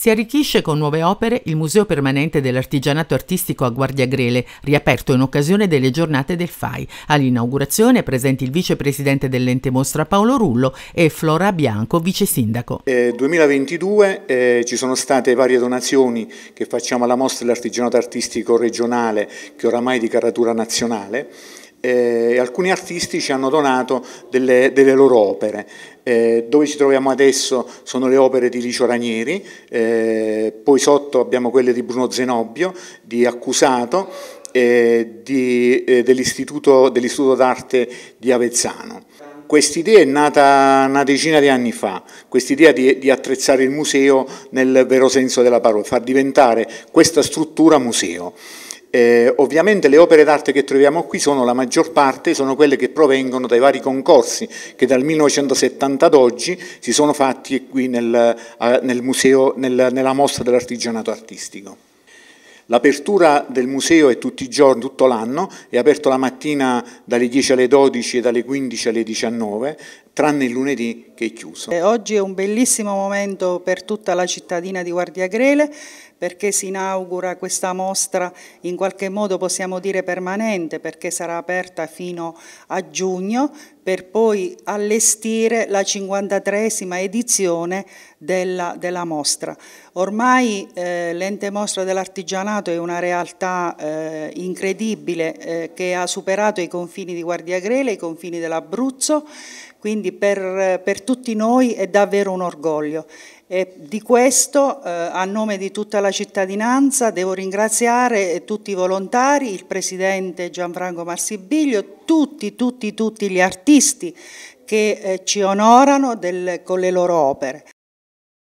Si arricchisce con nuove opere il Museo Permanente dell'Artigianato Artistico a Guardia Grele, riaperto in occasione delle giornate del FAI. All'inaugurazione presenti il vicepresidente dell'ente mostra Paolo Rullo e Flora Bianco, vice sindaco. Eh, 2022 eh, ci sono state varie donazioni che facciamo alla mostra dell'Artigianato Artistico regionale, che oramai è di caratura nazionale eh, alcuni artisti ci hanno donato delle, delle loro opere. Eh, dove ci troviamo adesso sono le opere di Licio Ranieri, eh, poi sotto abbiamo quelle di Bruno Zenobbio, di Accusato, eh, di, eh, dell'istituto, dell'istituto d'arte di Avezzano quest'idea è nata una decina di anni fa, quest'idea di, di, attrezzare il museo nel vero senso della parola, far diventare questa struttura museo. Eh, ovviamente le opere d'arte che troviamo qui sono la maggior parte, sono quelle che provengono dai vari concorsi che dal 1970 ad oggi si sono fatti qui nel, nel museo, nel, nella mostra dell'artigianato artistico. L'apertura del museo è tutti i giorni, tutto l'anno, è aperto la mattina dalle 10 alle 12 e dalle 15 alle 19, tranne il lunedì che è chiuso. Eh, oggi è un bellissimo momento per tutta la cittadina di Guardia Guardiagrele perché si inaugura questa mostra in qualche modo possiamo dire permanente perché sarà aperta fino a giugno per poi allestire la 53esima edizione della, della mostra. Ormai eh, l'ente mostra dell'artigianato è una realtà eh, incredibile eh, che ha superato i confini di Guardia Guardiagrele, i confini dell'Abruzzo, quindi quindi per, per tutti noi è davvero un orgoglio. E di questo, eh, a nome di tutta la cittadinanza, devo ringraziare tutti i volontari, il Presidente Gianfranco Marsibiglio, tutti, tutti, tutti gli artisti che eh, ci onorano del, con le loro opere.